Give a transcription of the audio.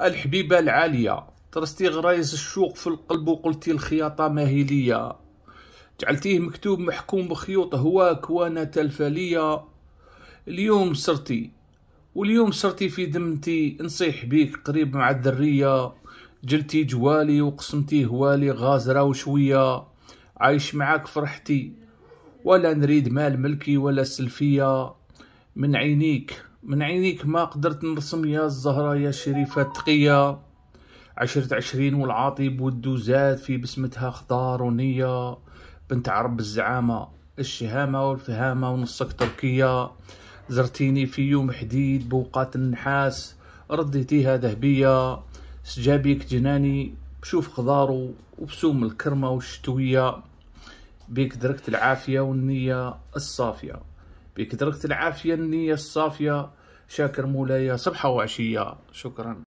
الحبيبة العالية ترستي غرايز الشوق في القلب وقلتي الخياطة ماهي جعلتيه مكتوب محكوم بخيوط هواك وانا تلفالية اليوم صرتي واليوم صرتي في دمتي نصيح بيك قريب مع الذرية جلتي جوالي وقسمتي هوالي غازرة وشوية عايش معاك فرحتي ولا نريد مال ملكي ولا سلفية من عينيك من عينيك ما قدرت نرسم يا الزهرة يا الشريفة التقية عشرة عشرين والعاطب والدوزات في بسمتها خضار ونية بنت عرب الزعامة الشهامة والفهامة ونصك تركية زرتيني في يوم حديد بوقات النحاس رديتيها ذهبية سجابيك جناني بشوف خضارو وبسوم الكرمة والشتوية بيك دركت العافية والنية الصافية بيك العافية النية الصافية شاكر مولاي صبحة وعشية شكرا